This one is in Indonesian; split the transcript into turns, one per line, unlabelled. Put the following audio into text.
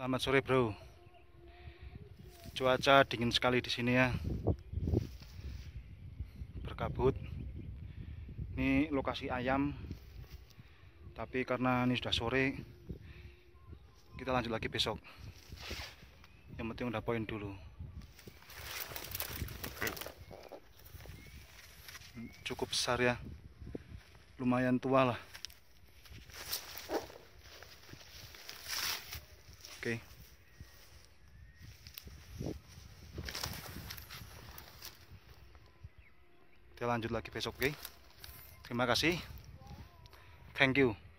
Selamat sore, Bro. Cuaca dingin sekali di sini ya. Berkabut. Ini lokasi ayam. Tapi karena ini sudah sore, kita lanjut lagi besok. Yang penting udah poin dulu. Hmm, cukup besar ya. Lumayan tua lah. Oke. Okay.
Kita lanjut lagi besok, oke? Okay? Terima kasih. Thank you.